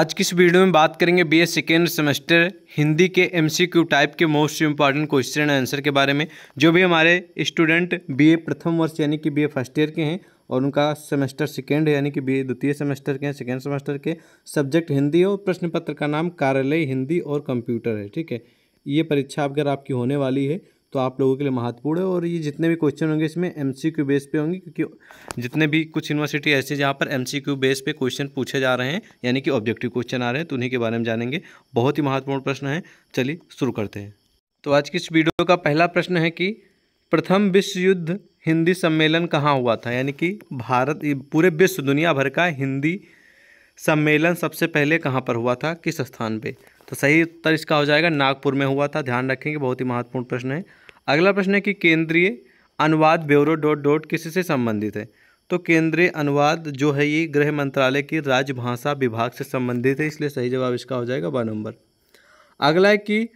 आज की इस वीडियो में बात करेंगे B S second semester Hindi के एमसीक्यू टाइप के मोस्ट इंपॉर्टेंट क्वेश्चन आंसर के बारे में जो भी हमारे स्टूडेंट बीए प्रथम वर्ष यानी कि बीए फर्स्ट ईयर के हैं और उनका सेमेस्टर सेकेंड यानी कि बीए द्वितीय सेमेस्टर के हैं सेकेंड सेमेस्टर के सब्जेक्ट हिंदी और प्रश्न पत्र का नाम कार्यालय हिंदी और कंप्यूटर है ठीक है ये परीक्षा अगर आपकी होने वाली है तो आप लोगों के लिए महत्वपूर्ण है और ये जितने भी क्वेश्चन होंगे इसमें एम सी क्यू बेस पे होंगे क्योंकि जितने भी कुछ यूनिवर्सिटी ऐसे जहाँ पर एम सी क्यू बेस पे क्वेश्चन पूछे जा रहे हैं यानी कि ऑब्जेक्टिव क्वेश्चन आ रहे हैं तो उन्हीं के बारे में जानेंगे बहुत ही महत्वपूर्ण प्रश्न है चलिए शुरू करते हैं तो आज की इस वीडियो का पहला प्रश्न है कि प्रथम विश्व युद्ध हिंदी सम्मेलन कहाँ हुआ था यानी कि भारत पूरे विश्व दुनिया भर का हिंदी सम्मेलन सबसे पहले कहाँ पर हुआ था किस स्थान पे तो सही उत्तर इसका हो जाएगा नागपुर में हुआ था ध्यान रखेंगे बहुत ही महत्वपूर्ण प्रश्न है अगला प्रश्न है कि केंद्रीय अनुवाद ब्यूरो डॉट डॉट किस से संबंधित है तो केंद्रीय अनुवाद जो है ये गृह मंत्रालय की राजभाषा विभाग से संबंधित है इसलिए सही जवाब इसका हो जाएगा वन नंबर अगला है कि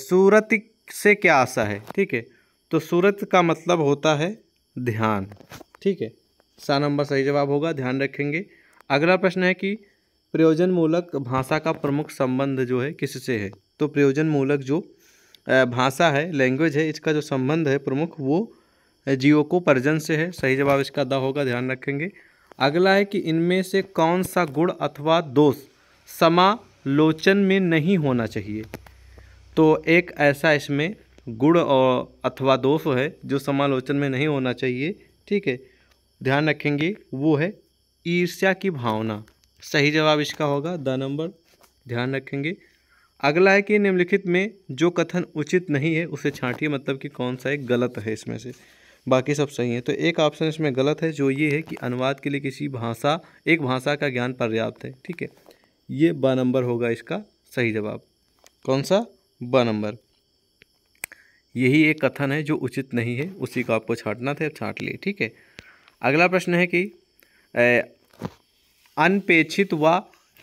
सूरत से क्या आशा है ठीक है तो सूरत का मतलब होता है ध्यान ठीक है सा नंबर सही जवाब होगा ध्यान रखेंगे अगला प्रश्न है कि प्रयोजनमूलक भाषा का प्रमुख संबंध जो है किससे है तो प्रयोजनमूलक जो भाषा है लैंग्वेज है इसका जो संबंध है प्रमुख वो जियो को परजन से है सही जवाब इसका द होगा ध्यान रखेंगे अगला है कि इनमें से कौन सा गुण अथवा दोष समालोचन में नहीं होना चाहिए तो एक ऐसा इसमें गुण और अथवा दोष है जो समालोचन में नहीं होना चाहिए ठीक है ध्यान रखेंगे वो है ईर्ष्या की भावना सही जवाब इसका होगा द नंबर ध्यान रखेंगे अगला है कि निम्नलिखित में जो कथन उचित नहीं है उसे छांटिए मतलब कि कौन सा एक गलत है इसमें से बाकी सब सही है तो एक ऑप्शन इसमें गलत है जो ये है कि अनुवाद के लिए किसी भाषा एक भाषा का ज्ञान पर्याप्त है ठीक है ये ब नंबर होगा इसका सही जवाब कौन सा ब नंबर यही एक कथन है जो उचित नहीं है उसी को आपको छाटना था छाट लिए ठीक है अगला प्रश्न है कि अनपेक्षित व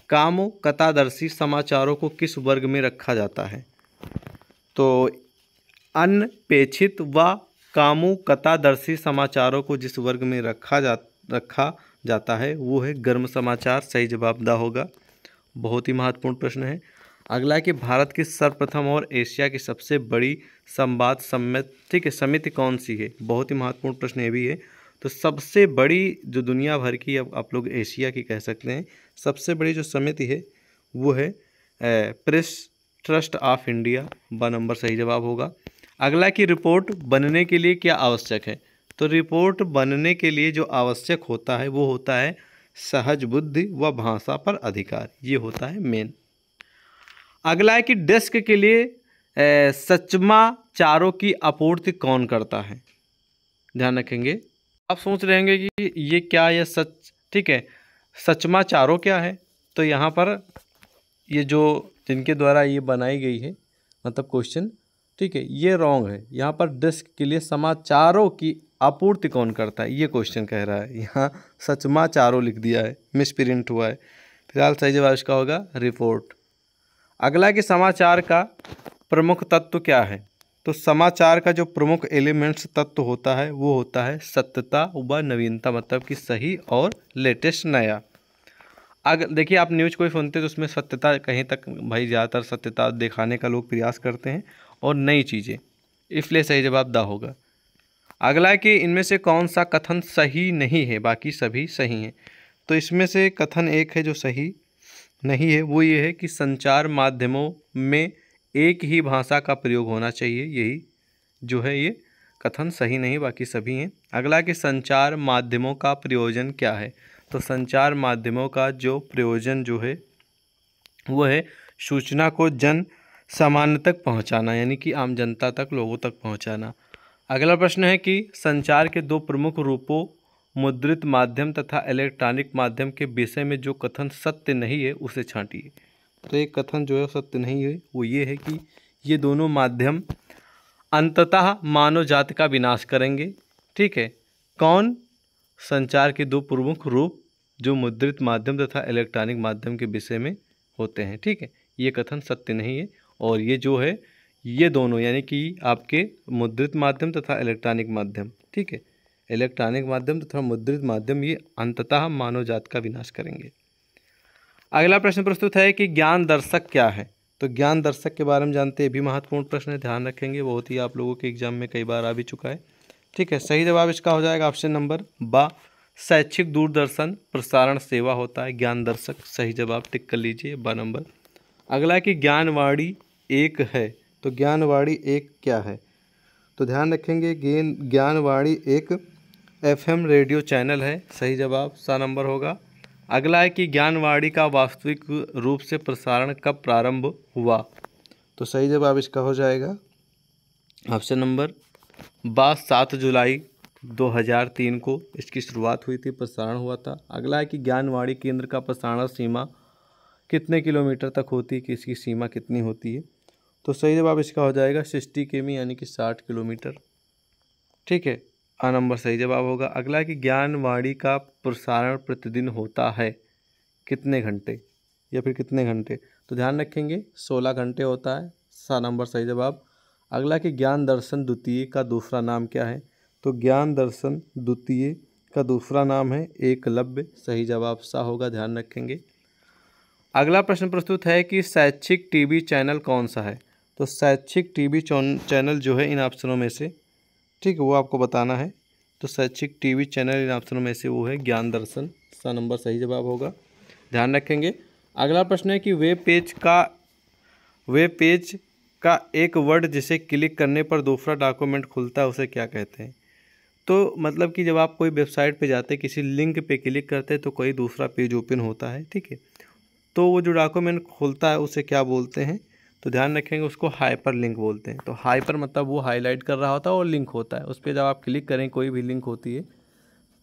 कामों कथादर्शी समाचारों को किस वर्ग में रखा जाता है तो अनपेक्षित व कामों कथादर्शी समाचारों को जिस वर्ग में रखा जा रखा जाता है वो है गर्म समाचार सही जवाब दा होगा बहुत ही महत्वपूर्ण प्रश्न है अगला है कि भारत की सर्वप्रथम और एशिया की सबसे बड़ी संवाद सम्मित ठीक है समिति कौन सी है बहुत ही महत्वपूर्ण प्रश्न ये भी है तो सबसे बड़ी जो दुनिया भर की अब आप लोग एशिया की कह सकते हैं सबसे बड़ी जो समिति है वो है प्रेस ट्रस्ट ऑफ इंडिया ब नंबर सही जवाब होगा अगला की रिपोर्ट बनने के लिए क्या आवश्यक है तो रिपोर्ट बनने के लिए जो आवश्यक होता है वो होता है सहज बुद्धि व भाषा पर अधिकार ये होता है मेन अगला है कि डेस्क के लिए सचमा चारों की आपूर्ति कौन करता है ध्यान रखेंगे आप सोच रहे कि ये क्या यह सच ठीक है सचमा चारों क्या है तो यहाँ पर ये जो जिनके द्वारा ये बनाई गई है मतलब क्वेश्चन ठीक है ये रॉन्ग है यहाँ पर डिस्क के लिए समाचारों की आपूर्ति कौन करता है ये क्वेश्चन कह रहा है यहाँ सचमाचारों लिख दिया है मिस प्रिंट हुआ है फिलहाल सही जवाब इसका होगा रिपोर्ट अगला कि समाचार का प्रमुख तत्व क्या है तो समाचार का जो प्रमुख एलिमेंट्स तत्व होता है वो होता है सत्यता व नवीनता मतलब कि सही और लेटेस्ट नया अगर देखिए आप न्यूज़ कोई सुनते तो उसमें सत्यता कहीं तक भाई ज़्यादातर सत्यता दिखाने का लोग प्रयास करते हैं और नई चीज़ें इसलिए सही जवाब दा होगा अगला कि इनमें से कौन सा कथन सही नहीं है बाकी सभी सही हैं तो इसमें से कथन एक है जो सही नहीं है वो ये है कि संचार माध्यमों में एक ही भाषा का प्रयोग होना चाहिए यही जो है ये कथन सही नहीं बाकी सभी हैं अगला कि संचार माध्यमों का प्रयोजन क्या है तो संचार माध्यमों का जो प्रयोजन जो है वो है सूचना को जन सामान्य तक पहुंचाना यानी कि आम जनता तक लोगों तक पहुंचाना अगला प्रश्न है कि संचार के दो प्रमुख रूपों मुद्रित माध्यम तथा इलेक्ट्रॉनिक माध्यम के विषय में जो कथन सत्य नहीं है उसे छाटिए तो एक कथन जो है सत्य नहीं है वो ये है कि ये दोनों माध्यम अंततः मानव जाति का विनाश करेंगे ठीक है कौन संचार के दो प्रमुख रूप जो मुद्रित माध्यम तथा इलेक्ट्रॉनिक माध्यम के विषय में होते हैं ठीक है ये कथन सत्य नहीं है और ये जो है ये दोनों यानी कि आपके मुद्रित माध्यम तथा इलेक्ट्रॉनिक माध्यम ठीक है इलेक्ट्रॉनिक माध्यम तथा मुद्रित माध्यम ये अंततः मानव जात का विनाश करेंगे अगला प्रश्न प्रस्तुत है कि ज्ञान दर्शक क्या है तो ज्ञान दर्शक के बारे में जानते हैं भी महत्वपूर्ण प्रश्न है ध्यान रखेंगे बहुत ही आप लोगों के एग्जाम में कई बार आ भी चुका है ठीक है सही जवाब इसका हो जाएगा ऑप्शन नंबर बा शैक्षिक दूरदर्शन प्रसारण सेवा होता है ज्ञान दर्शक सही जवाब टिक कर लीजिए बा नंबर अगला है कि ज्ञानवाड़ी एक है तो ज्ञानवाड़ी एक क्या है तो ध्यान रखेंगे ज्ञानवाड़ी एक एफएम रेडियो चैनल है सही जवाब सा नंबर होगा अगला है कि ज्ञानवाणी का वास्तविक रूप से प्रसारण कब प्रारंभ हुआ तो सही जवाब इसका हो जाएगा ऑप्शन नंबर बा सात जुलाई 2003 को इसकी शुरुआत हुई थी प्रसारण हुआ था अगला है कि ज्ञानवाणी केंद्र का प्रसारण सीमा कितने किलोमीटर तक होती है कि इसकी सीमा कितनी होती है तो सही जवाब इसका हो जाएगा सिक्सटी के यानी कि साठ किलोमीटर ठीक है आ नंबर सही जवाब होगा अगला कि ज्ञानवाणी का प्रसारण प्रतिदिन होता है कितने घंटे या फिर कितने घंटे तो ध्यान रखेंगे सोलह घंटे होता है सा नंबर सही जवाब अगला कि ज्ञान दर्शन द्वितीय का दूसरा नाम क्या है तो ज्ञान दर्शन द्वितीय का दूसरा नाम है एकलव्य सही जवाब सा होगा ध्यान रखेंगे अगला प्रश्न प्रस्तुत है कि शैक्षिक टीवी चैनल कौन सा है तो शैक्षिक टीवी चैनल जो है इन ऑप्शनों में से ठीक है वो आपको बताना है तो शैक्षिक टीवी चैनल इन ऑप्शनों में से वो है ज्ञान दर्शन सा नंबर सही जवाब होगा ध्यान रखेंगे अगला प्रश्न है कि वेब पेज का वेब पेज का एक वर्ड जिसे क्लिक करने पर दूसरा डॉक्यूमेंट खुलता है उसे क्या कहते हैं तो मतलब कि जब आप कोई वेबसाइट पे जाते हैं किसी लिंक पे क्लिक करते हैं तो कोई दूसरा पेज ओपन होता है ठीक है तो वो जो डॉक्यूमेंट खुलता है उसे क्या बोलते हैं तो ध्यान रखेंगे उसको हाइपर लिंक बोलते हैं तो हाइपर मतलब वो हाईलाइट कर रहा होता है और लिंक होता है उस पर जब आप क्लिक करें कोई भी लिंक होती है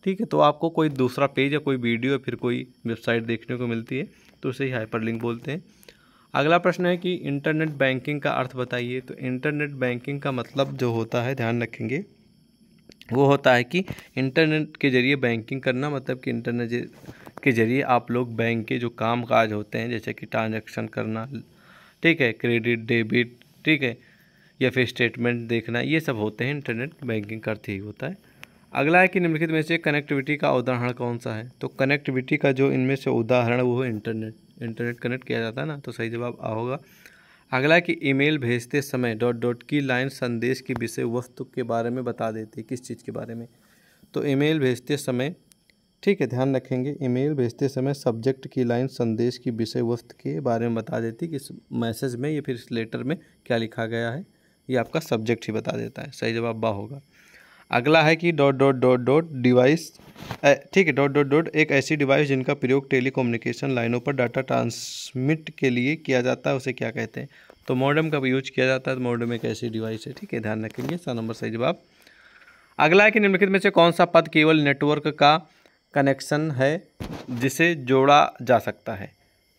ठीक है तो आपको कोई दूसरा पेज या कोई वीडियो या फिर कोई वेबसाइट देखने को मिलती है तो उसे ही हाइपर लिंक बोलते हैं अगला प्रश्न है कि इंटरनेट बैंकिंग का अर्थ बताइए तो इंटरनेट बैंकिंग का मतलब जो होता है ध्यान रखेंगे वो होता है कि इंटरनेट के ज़रिए बैंकिंग करना मतलब कि इंटरनेट के ज़रिए आप लोग बैंक के जो काम काज होते हैं जैसे कि ट्रांजेक्शन करना ठीक है क्रेडिट डेबिट ठीक है या फिर स्टेटमेंट देखना ये सब होते हैं इंटरनेट बैंकिंग करते ही होता है अगला है कि निम्नलिखित में से कनेक्टिविटी का उदाहरण कौन सा है तो कनेक्टिविटी का जो इनमें से उदाहरण वो है इंटरनेट इंटरनेट कनेक्ट किया जाता है ना तो सही जवाब आ होगा अगला कि ईमेल भेजते समय डॉट डॉट की लाइन संदेश की विषय वस्तु के बारे में बता देती है किस चीज़ के बारे में तो ईमेल भेजते समय ठीक है ध्यान रखेंगे ईमेल भेजते समय सब्जेक्ट की लाइन संदेश की विषय वस्तु के बारे में बता देती कि इस मैसेज में या फिर इस लेटर में क्या लिखा गया है ये आपका सब्जेक्ट ही बता देता है सही जवाब बा होगा अगला है कि dot dot dot dot device ठीक है डॉट डॉट डॉट एक ऐसी डिवाइस जिनका प्रयोग टेली लाइनों पर डाटा ट्रांसमिट के लिए किया जाता है उसे क्या कहते हैं तो मॉडम का भी यूज किया जाता है तो मॉडम एक ऐसी डिवाइस है ठीक है ध्यान रखेंगे सा नंबर सही जवाब अगला है कि निम्नलिखित में से कौन सा पद केवल नेटवर्क का कनेक्शन है जिसे जोड़ा जा सकता है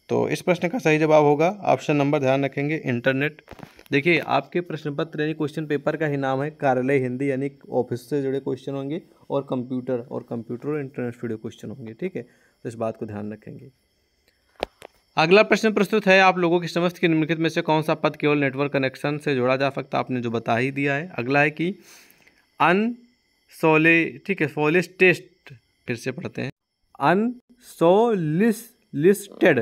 तो इस प्रश्न का सही जवाब होगा ऑप्शन नंबर ध्यान रखेंगे इंटरनेट देखिए आपके प्रश्न पत्र यानी क्वेश्चन पेपर का ही नाम है कार्यालय हिंदी यानी ऑफिस से जुड़े क्वेश्चन होंगे और कंप्यूटर और कंप्यूटर और इंटरनेट से जुड़े क्वेश्चन होंगे ठीक है तो इस बात को ध्यान रखेंगे अगला प्रश्न प्रस्तुत है आप लोगों की समस्त की निम्नलिखित में से कौन सा पद केवल नेटवर्क कनेक्शन से जोड़ा जा सकता आपने जो बता ही दिया है अगला है कि अन सोले ठीक है सोलिस टेस्ट फिर से पढ़ते हैं अनसोलिसटेड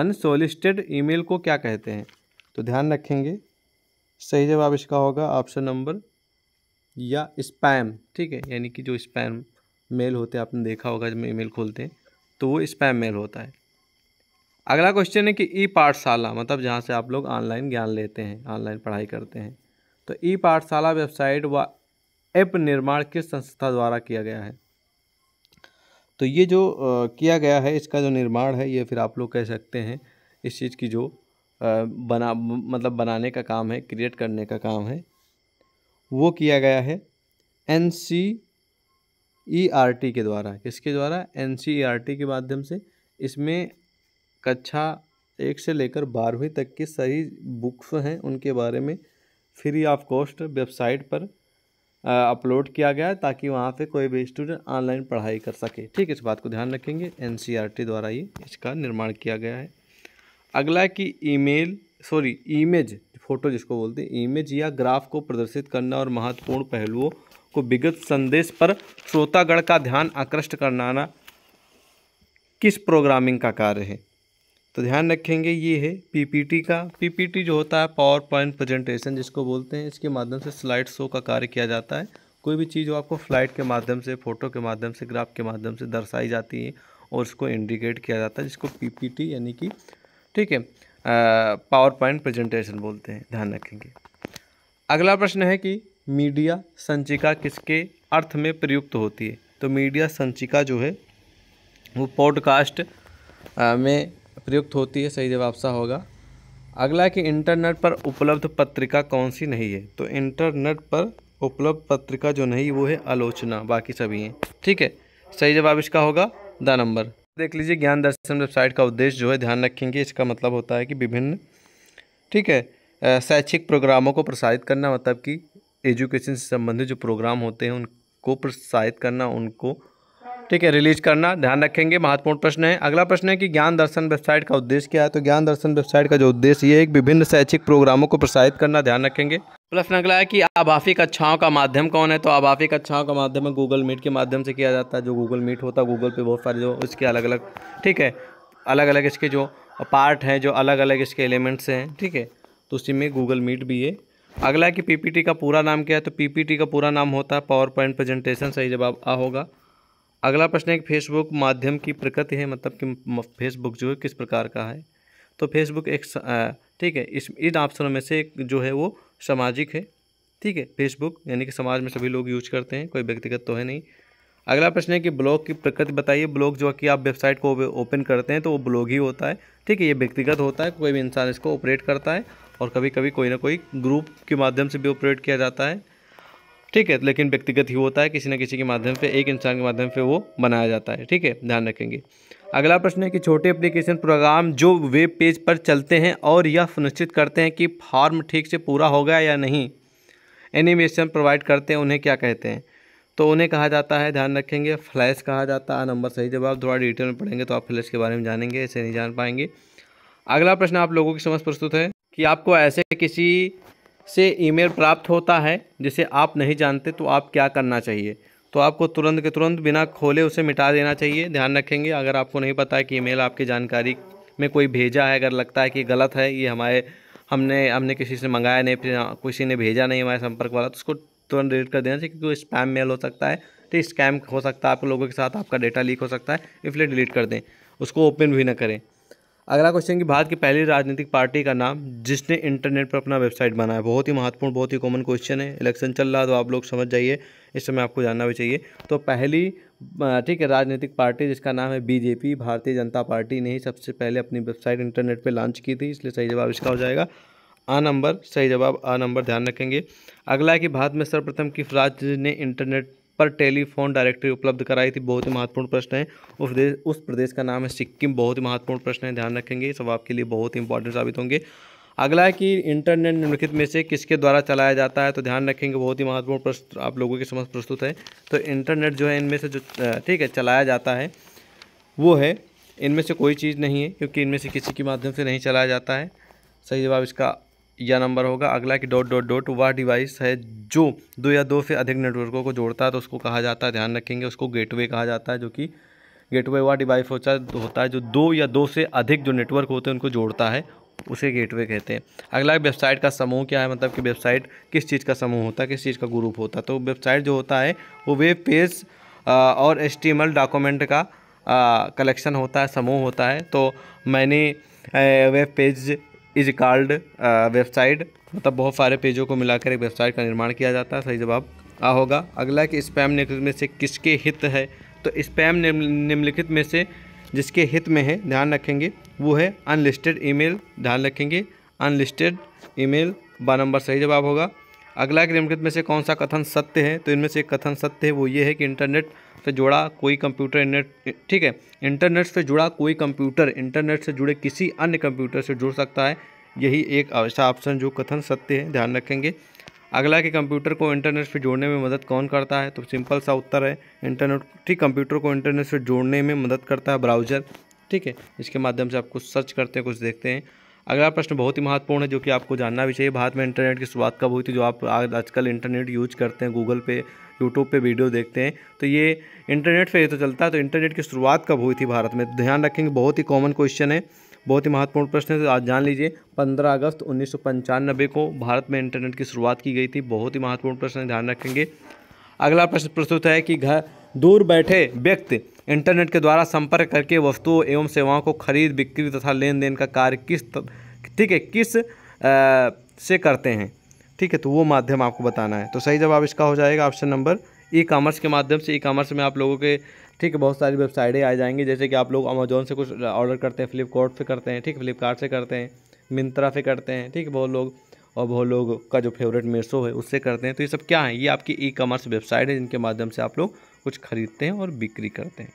अनसोलिस्टेड ईमेल को क्या कहते हैं तो ध्यान रखेंगे सही जवाब इसका होगा ऑप्शन नंबर या स्पैम ठीक है यानी कि जो स्पैम मेल होते हैं आपने देखा होगा जब ईमेल खोलते हैं तो वो स्पैम मेल होता है अगला क्वेश्चन है कि ई पाठशाला मतलब जहाँ से आप लोग ऑनलाइन ज्ञान लेते हैं ऑनलाइन पढ़ाई करते हैं तो ई पाठशाला वेबसाइट व ऐप निर्माण किस संस्था द्वारा किया गया है तो ये जो किया गया है इसका जो निर्माण है ये फिर आप लोग कह सकते हैं इस चीज़ की जो बना मतलब बनाने का काम है क्रिएट करने का काम है वो किया गया है N C E R T के द्वारा किसके द्वारा N C E R T के माध्यम से इसमें कक्षा एक से लेकर बारहवीं तक की सही बुक्स हैं उनके बारे में फ्री ऑफ कॉस्ट वेबसाइट पर अपलोड किया गया है ताकि वहाँ पे कोई भी स्टूडेंट ऑनलाइन पढ़ाई कर सके ठीक इस बात को ध्यान रखेंगे एन e द्वारा ये इसका निर्माण किया गया है अगला कि ईमेल सॉरी इमेज फोटो जिसको बोलते हैं इमेज या ग्राफ को प्रदर्शित करना और महत्वपूर्ण पहलुओं को विगत संदेश पर श्रोतागढ़ का ध्यान आकृष्ट करना किस प्रोग्रामिंग का कार्य है तो ध्यान रखेंगे ये है पीपीटी का पीपीटी जो होता है पावर पॉइंट प्रेजेंटेशन जिसको बोलते हैं इसके माध्यम से स्लाइड शो का कार्य किया जाता है कोई भी चीज़ आपको फ्लाइट के माध्यम से फ़ोटो के माध्यम से ग्राफ के माध्यम से दर्शाई जाती है और उसको इंडिकेट किया जाता है जिसको पी यानी कि ठीक है पावर पॉइंट प्रेजेंटेशन बोलते हैं ध्यान रखेंगे अगला प्रश्न है कि मीडिया संचिका किसके अर्थ में प्रयुक्त होती है तो मीडिया संचिका जो है वो पॉडकास्ट में प्रयुक्त होती है सही जवाब सा होगा अगला है कि इंटरनेट पर उपलब्ध पत्रिका कौन सी नहीं है तो इंटरनेट पर उपलब्ध पत्रिका जो नहीं वो है आलोचना बाकी सभी हैं ठीक है सही जवाब इसका होगा द नंबर देख लीजिए ज्ञान दर्शन वेबसाइट का उद्देश्य जो है ध्यान रखेंगे इसका मतलब होता है कि विभिन्न ठीक है शैक्षिक प्रोग्रामों को प्रसारित करना मतलब कि एजुकेशन से संबंधित जो प्रोग्राम होते हैं उनको प्रोत्साहित करना उनको ठीक है रिलीज करना ध्यान रखेंगे महत्वपूर्ण प्रश्न है अगला प्रश्न है कि ज्ञान दर्शन वेबसाइट का उद्देश्य क्या है तो ज्ञान दर्शन वेबसाइट का जो उद्देश्य ये एक विभिन्न शैक्षिक प्रोग्रामों को प्रसारित करना ध्यान रखेंगे प्रश्न अगला है कि आभाफी कक्षाओं का माध्यम कौन है तो आभाफी कक्षाओं का माध्यम है गूगल मीट के माध्यम से किया जाता है जो गूगल मीट होता है गूगल पे बहुत सारे जो इसके अलग अलग ठीक है अलग अलग इसके जो पार्ट हैं जो अलग अलग इसके एलिमेंट्स हैं ठीक है तो उसी में गूगल मीट भी है अगला है कि पीपीटी का पूरा नाम क्या है तो पीपीटी का पूरा नाम होता है पावर पॉइंट प्रेजेंटेशन सही जवाब आ होगा अगला प्रश्न है कि फेसबुक माध्यम की प्रकृति है मतलब कि फेसबुक जो है किस प्रकार का है तो फेसबुक एक ठीक है इस इन ऑप्शनों में से एक जो है वो सामाजिक है ठीक है फेसबुक यानी कि समाज में सभी लोग यूज करते हैं कोई व्यक्तिगत तो है नहीं अगला प्रश्न है कि ब्लॉग की प्रकृति बताइए ब्लॉग जो कि आप वेबसाइट को ओपन करते हैं तो वो ब्लॉग ही होता है ठीक है ये व्यक्तिगत होता है कोई भी इंसान इसको ऑपरेट करता है और कभी कभी कोई ना कोई ग्रुप के माध्यम से भी ऑपरेट किया जाता है ठीक है लेकिन व्यक्तिगत ही होता है किसी न किसी के माध्यम से एक इंसान के माध्यम से वो बनाया जाता है ठीक है ध्यान रखेंगे अगला प्रश्न है कि छोटे एप्लीकेशन प्रोग्राम जो वेब पेज पर चलते हैं और यह सुनिश्चित करते हैं कि फॉर्म ठीक से पूरा हो गया या नहीं एनिमेशन प्रोवाइड करते हैं उन्हें क्या कहते हैं तो उन्हें कहा जाता है ध्यान रखेंगे फ्लैश कहा जाता है नंबर सही जवाब थोड़ा डिटेल में पढ़ेंगे तो आप फ्लैश के बारे में जानेंगे ऐसे नहीं जान पाएंगे अगला प्रश्न आप लोगों की समझ प्रस्तुत है कि आपको ऐसे किसी से ईमेल प्राप्त होता है जिसे आप नहीं जानते तो आप क्या करना चाहिए तो आपको तुरंत के तुरंत बिना खोले उसे मिटा देना चाहिए ध्यान रखेंगे अगर आपको नहीं पता है कि ईमेल आपकी जानकारी में कोई भेजा है अगर लगता है कि गलत है ये हमारे हमने हमने किसी से मंगाया नहीं फिर किसी ने भेजा नहीं हमारे संपर्क वाला तो उसको तुरंत डिलीट कर देना चाहिए क्योंकि वो स्पैम मेल हो सकता है तो स्कैम हो सकता है आप लोगों के साथ आपका डेटा लीक हो सकता है इसलिए डिलीट कर दें उसको ओपन भी ना करें अगला क्वेश्चन कि भारत की पहली राजनीतिक पार्टी का नाम जिसने इंटरनेट पर अपना वेबसाइट बनाया बहुत ही महत्वपूर्ण बहुत ही कॉमन क्वेश्चन है इलेक्शन चल रहा है तो आप लोग समझ जाइए इस समय आपको जानना भी चाहिए तो पहली ठीक है राजनीतिक पार्टी जिसका नाम है बीजेपी भारतीय जनता पार्टी ने ही सबसे पहले अपनी वेबसाइट इंटरनेट पर लॉन्च की थी इसलिए सही जवाब इसका हो जाएगा आ नंबर सही जवाब आ नंबर ध्यान रखेंगे अगला है कि भारत में सर्वप्रथम किस राज्य ने इंटरनेट पर टेलीफोन डायरेक्टरी उपलब्ध कराई थी बहुत ही महत्वपूर्ण प्रश्न है उस देश उस प्रदेश का नाम है सिक्किम बहुत ही महत्वपूर्ण प्रश्न है ध्यान रखेंगे सब आपके लिए बहुत ही इंपॉर्टेंट साबित होंगे अगला है कि इंटरनेट निम्नलिखित में से किसके द्वारा चलाया जाता है तो ध्यान रखेंगे बहुत ही महत्वपूर्ण प्रश्न आप लोगों के समझ प्रस्तुत है तो इंटरनेट जो है इनमें से जो ठीक है चलाया जाता है वो है इनमें से कोई चीज़ नहीं है क्योंकि इनमें से किसी के माध्यम से नहीं चलाया जाता है सही जवाब इसका या नंबर होगा अगला कि डॉट डॉट डॉट वह डिवाइस है जो दो या दो से अधिक नेटवर्कों को जोड़ता है तो उसको कहा जाता है ध्यान रखेंगे उसको गेटवे कहा जाता है जो कि गेटवे वह डिवाइस होता है होता है जो दो या दो से अधिक जो नेटवर्क होते हैं उनको जोड़ता है उसे गेटवे कहते हैं अगला वेबसाइट का समूह क्या है मतलब कि वेबसाइट किस चीज़ का समूह होता है किस चीज़ का ग्रुप होता है तो वेबसाइट जो होता है वो वेब पेज और एस डॉक्यूमेंट का कलेक्शन होता है समूह होता है तो मैंने web page is called website मतलब बहुत सारे पेजों को मिलाकर एक वेबसाइट का निर्माण किया जाता है सही जवाब आ होगा अगला कि स्पैम निम्नलिखित में से किसके हित है तो स्पैम निम्नलिखित में से जिसके हित में है ध्यान रखेंगे वो है अनलिस्टेड ईमेल ध्यान रखेंगे अनलिस्टेड ईमेल बा नंबर सही जवाब होगा अगला निम्नलिखित में से कौन सा कथन सत्य है तो इनमें से एक कथन सत्य है वो ये है कि इंटरनेट से जुड़ा कोई कंप्यूटर इंटरनेट ठीक है इंटरनेट से जुड़ा कोई कंप्यूटर इंटरनेट से जुड़े किसी अन्य कंप्यूटर से जुड़ सकता है यही एक ऐसा ऑप्शन जो कथन सत्य है ध्यान रखेंगे अगला कि कंप्यूटर को इंटरनेट से जोड़ने में मदद कौन करता है तो सिंपल सा उत्तर है इंटरनेट ठीक कंप्यूटर को इंटरनेट से जोड़ने में मदद करता है ब्राउज़र ठीक है इसके माध्यम से आप कुछ सर्च करते हैं कुछ देखते हैं अगला प्रश्न बहुत ही महत्वपूर्ण है जो कि आपको जानना भी चाहिए भारत में इंटरनेट की शुरुआत कब हुई थी जो आप आजकल इंटरनेट यूज करते हैं गूगल पे यूट्यूब पे वीडियो देखते हैं तो ये इंटरनेट पर ये तो चलता है तो इंटरनेट की शुरुआत कब हुई थी भारत में ध्यान रखेंगे बहुत ही कॉमन क्वेश्चन है बहुत ही महत्वपूर्ण प्रश्न है तो आज जान लीजिए 15 अगस्त उन्नीस को भारत में इंटरनेट की शुरुआत की गई थी बहुत ही महत्वपूर्ण प्रश्न ध्यान रखेंगे अगला प्रश्न प्रस्तुत है कि घर दूर बैठे व्यक्ति इंटरनेट के द्वारा संपर्क करके वस्तुओं एवं सेवाओं को खरीद बिक्री तथा लेन देन का कार्य किस ठीक है किस आ, से करते हैं ठीक है तो वो माध्यम आपको बताना है तो सही जवाब इसका हो जाएगा ऑप्शन नंबर ई कॉमर्स के माध्यम से ई कामर्स में आप लोगों के ठीक है बहुत सारी वेबसाइटें आ जाएंगी जैसे कि आप लोग अमेजोन से कुछ ऑर्डर करते हैं फ्लिपकार्ट से करते हैं ठीक है फ्लिपकार्ट से करते हैं मिंत्रा से करते हैं ठीक है बहुत लोग और बहुत लोग का जो फेवरेट मेसो है उससे करते हैं तो ये सब क्या है ये आपकी ई कॉमर्स वेबसाइट है जिनके माध्यम से आप लोग कुछ खरीदते हैं और बिक्री करते हैं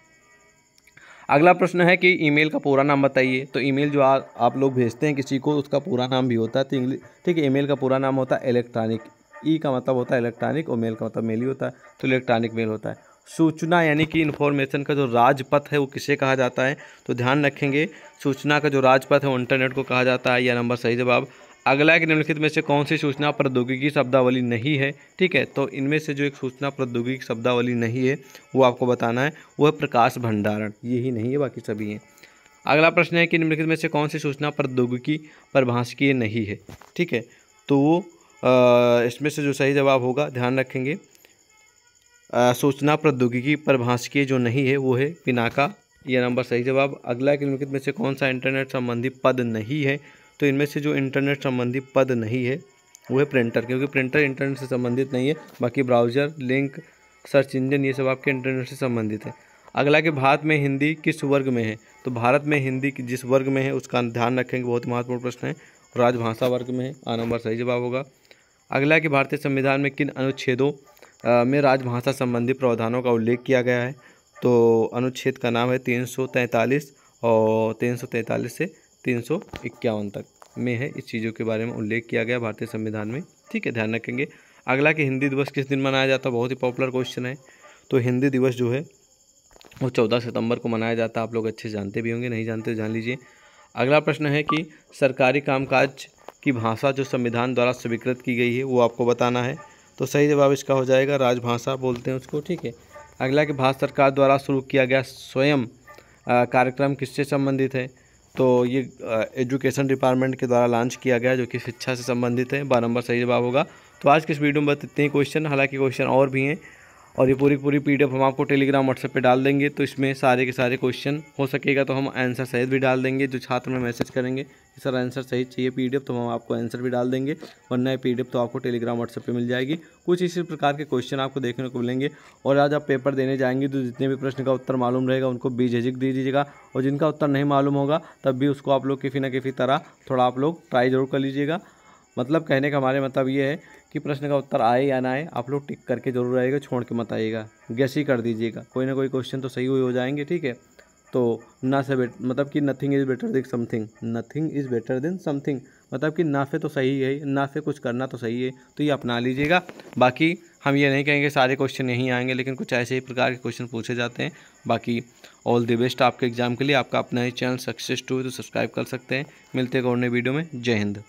अगला प्रश्न है कि ईमेल का पूरा नाम बताइए तो ईमेल जो आ, आप लोग भेजते हैं किसी को उसका पूरा नाम भी होता है तो ठीक है ईमेल का पूरा नाम होता है इलेक्ट्रॉनिक ई का मतलब होता है इलेक्ट्रॉनिक और मेल का मतलब मेल ही होता है तो इलेक्ट्रॉनिक मेल होता है सूचना यानी कि इन्फॉर्मेशन का जो राजपथ है वो किसे कहा जाता है तो ध्यान रखेंगे सूचना का जो राजपथ है वो इंटरनेट को कहा जाता है यह नंबर सही जवाब अगला एक निम्नलिखित में से कौन सी सूचना प्रौद्योगिकी शब्दावली नहीं है ठीक है तो इनमें से जो एक सूचना प्रौद्योगिकी शब्दावली नहीं है वो आपको बताना है वो है प्रकाश भंडारण यही नहीं है बाकी सभी हैं अगला प्रश्न है कि निम्नलिखित में से कौन सी सूचना प्रौद्योगिकी परिभाषकीय नहीं है ठीक है तो वो इसमें से जो सही जवाब होगा ध्यान रखेंगे सूचना प्रौद्योगिकी परिभाषकीय जो नहीं है वो है पिनाका यह नंबर सही जवाब अगला निम्नलिखित में से कौन सा इंटरनेट संबंधी पद नहीं है तो इनमें से जो इंटरनेट संबंधी पद नहीं है वो है प्रिंटर क्योंकि प्रिंटर इंटरनेट से संबंधित नहीं है बाकी ब्राउजर लिंक सर्च इंजन ये सब आपके इंटरनेट से संबंधित है अगला कि भारत में हिंदी किस वर्ग में है तो भारत में हिंदी जिस वर्ग में है उसका ध्यान रखेंगे बहुत महत्वपूर्ण प्रश्न है राजभाषा वर्ग में है आ नंबर सही जवाब होगा अगला कि भारतीय संविधान में किन अनुच्छेदों में राजभाषा संबंधी प्रावधानों का उल्लेख किया गया है तो अनुच्छेद का नाम है तीन और तीन से तीन सौ इक्यावन तक में है इस चीज़ों के बारे में उल्लेख किया गया भारतीय संविधान में ठीक है ध्यान रखेंगे अगला कि हिंदी दिवस किस दिन मनाया जाता है बहुत ही पॉपुलर क्वेश्चन है तो हिंदी दिवस जो है वो चौदह सितंबर को मनाया जाता है आप लोग अच्छे जानते भी होंगे नहीं जानते तो जान लीजिए अगला प्रश्न है कि सरकारी कामकाज की भाषा जो संविधान द्वारा स्वीकृत की गई है वो आपको बताना है तो सही जवाब इसका हो जाएगा राजभाषा बोलते हैं उसको ठीक है अगला कि भारत सरकार द्वारा शुरू किया गया स्वयं कार्यक्रम किससे संबंधित है तो ये एजुकेशन डिपार्टमेंट के द्वारा लॉन्च किया गया जो कि शिक्षा से संबंधित है बारह नंबर सही जवाब होगा तो आज के इस वीडियो में बस इतने क्वेश्चन हालांकि क्वेश्चन और भी हैं और ये पूरी पूरी पी हम आपको टेलीग्राम व्हाट्सएप पे डाल देंगे तो इसमें सारे के सारे क्वेश्चन हो सकेगा तो हम आंसर सहित भी डाल देंगे जो छात्र में मैसेज करेंगे कि सर आंसर सही चाहिए पी तो हम आपको आंसर भी डाल देंगे वरना पी तो आपको टेलीग्राम व्हाट्सएप पर मिल जाएगी कुछ इसी प्रकार के क्वेश्चन आपको देखने को मिलेंगे और आज आप पेपर देने जाएंगे तो जितने भी प्रश्न का उत्तर मालूम रहेगा उनको बेझिझक दे दीजिएगा और जिनका उत्तर नहीं मालूम होगा तब भी उसको आप लोग किसी ना किसी तरह थोड़ा आप लोग ट्राई जरूर कर लीजिएगा मतलब कहने का हमारे मतलब ये है कि प्रश्न का उत्तर आए या ना आए आप लोग टिक करके जरूर आएगा छोड़ के मत आइएगा गैस ही कर दीजिएगा कोई ना कोई क्वेश्चन तो सही हुए हो जाएंगे ठीक है तो ना से बेट मतलब कि nothing is better than something nothing is better than something मतलब कि ना तो सही है ना कुछ करना तो सही है तो ये अपना लीजिएगा बाकी हम ये नहीं कहेंगे सारे क्वेश्चन यहीं आएंगे लेकिन कुछ ऐसे ही प्रकार के क्वेश्चन पूछे जाते हैं बाकी ऑल द बेस्ट आपके एग्जाम के लिए आपका अपना ही चैनल सक्सेस टू है तो सब्सक्राइब कर सकते हैं मिलते हैं और नए वीडियो में जय हिंद